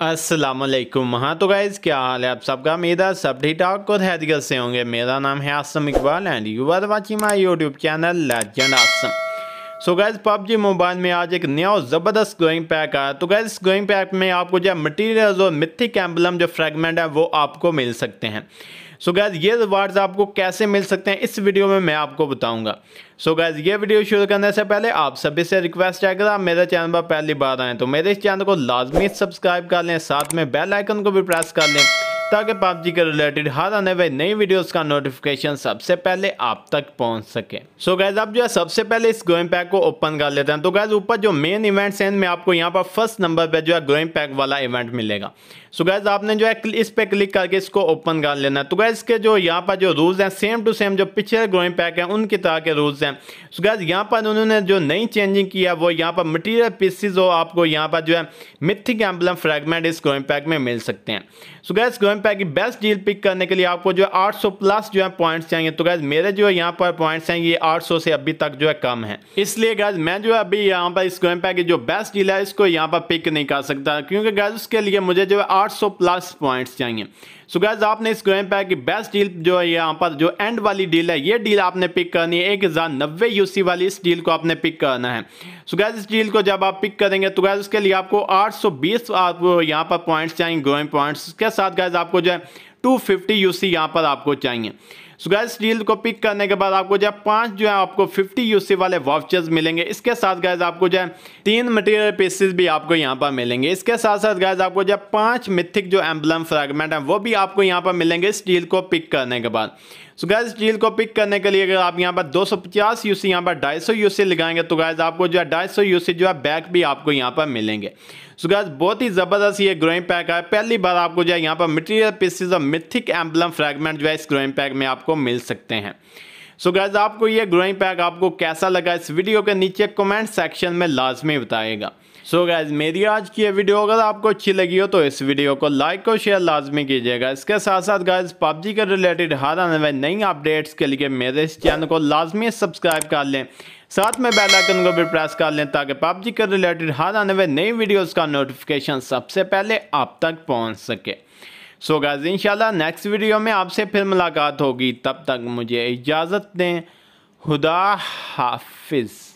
असलम हाँ तो गाइज़ क्या हाल है आप सबका मेरा सब ठीक ठाक और हैदगल से होंगे मेरा नाम है Aasam Iqbal and you are watching my YouTube channel legend Aasam so guys PUBG mobile में आज एक नया और ज़बरदस्त ग्रोइंग पैक आया तो गाइज ग्रोइंग पैक में आपको जो मटीरियल और मिथिक एम्बलम जो फ्रेगमेंट है वो आपको मिल सकते हैं सो गैज ये रिवार्ड्स आपको कैसे मिल सकते हैं इस वीडियो में मैं आपको बताऊंगा सो गैज ये वीडियो शुरू करने से पहले आप सभी से रिक्वेस्ट है अगर आप मेरे चैनल पर पहली बार आएँ तो मेरे इस चैनल को लाजमी सब्सक्राइब कर लें साथ में बेल आइकन को भी प्रेस कर लें ताकि पबजी के रिलेटेड हर आने हुए नई वीडियोस का नोटिफिकेशन सबसे पहले आप तक पहुंच सके सो गैज आप जो है सबसे पहले इस ग्रोइंग पैक को ओपन कर लेते हैं तो गैज ऊपर जो मेन इवेंट्स हैं मैं आपको यहाँ पर फर्स्ट नंबर पर जो है ग्रोइंग पैक वाला इवेंट मिलेगा सो गैज आपने जो है इस पर क्लिक करके इसको ओपन कर लेना है तो गैज इसके जो यहाँ पर जो रूल्स हैं सेम टू सेम जो पिछले ग्रोइंग पैक हैं उनकी तरह के रूल्स हैं सो गैज यहाँ पर उन्होंने जो नई चेंजिंग किया वो यहाँ पर मटीरियल पीसीज हो आपको यहाँ पर जो है मिथिक एम्बलम फ्रेगमेंट इस ग्रोइंग पैक में मिल सकते हैं so guys growing M pack की बेस्ट डील पिक करने के लिए आपको जो है 800 प्लस जो है पॉइंट्स चाहिए तो गैस मेरे जो है यहाँ पर पॉइंट्स हैं ये 800 से अभी तक जो है कम है इसलिए गैस मैं जो है अभी यहाँ पर इस एम पैक की जो बेस्ट डील है इसको यहाँ पर पिक नहीं कर सकता क्योंकि गैस उसके लिए मुझे जो है आठ प्लस पॉइंट्स चाहिए सो गैज आपने इस ग्रोइंग पैक की बेस्ट डील जो है यहाँ पर जो एंड वाली डील है ये डील आपने पिक करनी है एक हज़ार नब्बे यूसी वाली इस डील को आपने पिक करना है सो गैज इस डील को जब आप पिक करेंगे तो गैज उसके लिए आपको आठ सौ बीस आप यहाँ पर पॉइंट्स चाहिए ग्रोइंग पॉइंट्स के साथ गैज आपको जो है टू फिफ्टी सी यहाँ पर आपको चाहिए सो गैस डील को पिक करने के बाद आपको जो है पांच जो है आपको फिफ्टी यूसी वाले वाउचर्स मिलेंगे इसके साथ गैस आपको जो है तीन मटेरियल पीसेस भी आपको यहाँ पर मिलेंगे इसके साथ साथ गैस आपको जो है पांच मिथिक जो एम्बलम फ्रेगमेंट है वो भी आपको यहाँ पर मिलेंगे इस डील को पिक करने के बाद सो so गैस डील को पिक करने के लिए अगर आप यहाँ पर 250 यूसी यहाँ पर 250 यूसी लगाएंगे तो गैस आपको जो है 250 यूसी जो है बैक भी आपको यहाँ पर मिलेंगे सो गैस बहुत ही ज़बरदस्त ये ग्रोइंग पैक है पहली बार आपको जो है यहाँ पर मटेरियल पीसेज और मिथिक एम्बलम फ्रेगमेंट जो है इस ग्रोइंग पैक में आपको आपको मिल सकते हैं सो so गैज आपको ये ग्रोइंग पैक आपको कैसा लगा इस वीडियो के नीचे कमेंट सेक्शन में लाजमी बताएगा सो so गैज मेरी आज की ये वीडियो अगर आपको अच्छी लगी हो तो इस वीडियो को लाइक और शेयर लाजमी कीजिएगा इसके साथ साथ गैज पबजी के रिलेटेड हर आने वाले नई अपडेट्स के लिए मेरे इस चैनल को लाजमी सब्सक्राइब कर लें साथ में बेल आइकन को भी प्रेस कर लें ताकि पबजी के रिलेटेड हर आने वाले नई वीडियोज़ का नोटिफिकेशन सबसे पहले आप तक पहुँच सके सो so गाज इंशाल्लाह नेक्स्ट वीडियो में आपसे फिर मुलाकात होगी तब तक मुझे इजाज़त दें खुदा हाफिज़